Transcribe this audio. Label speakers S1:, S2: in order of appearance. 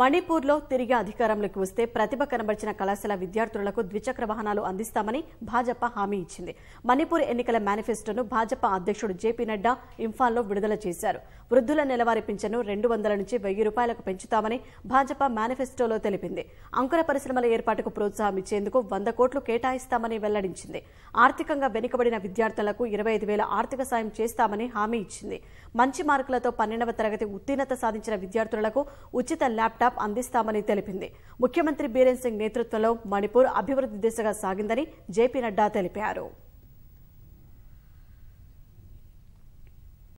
S1: మణిపూర్లో తిరిగి అధికారంలోకి వస్తే ప్రతిభ కనబరిచిన కళాశాల విద్యార్థులకు ద్విచక్ర వాహనాలు అందిస్తామని భాజపా హామీ ఇచ్చింది మణిపూర్ ఎన్నికల మేనిఫెస్టోను భాజపా అధ్యక్షుడు జేపీ నడ్డా ఇంఫాల్లో విడుదల చేశారు వృద్ధుల నెలవారీ పింఛను రెండు వందల నుంచి వెయ్యి రూపాయలకు పెంచుతామని భాజపా మేనిఫెస్టోలో తెలిపింది అంకుర పరిశ్రమల ఏర్పాటుకు ప్రోత్సాహం ఇచ్చేందుకు వంద కోట్లు కేటాయిస్తామని వెల్లడించింది ఆర్థికంగా వెనుకబడిన విద్యార్థులకు ఇరవై ఐదు వేల ఆర్థిక సాయం చేస్తామని హామీ ఇచ్చింది మంచి మార్కులతో పన్నెండవ తరగతి ఉత్తీర్ణత సాధించిన విద్యార్థులకు ఉచిత ల్యాప్టాప్ ల్యాప్టాప్ అందిస్తామని తెలిపింది ముఖ్యమంత్రి బీరేన్ సింగ్ నేతృత్వంలో మణిపూర్ అభివృద్ది దిశగా సాగిందని జేపీ నడ్డా తెలిపారు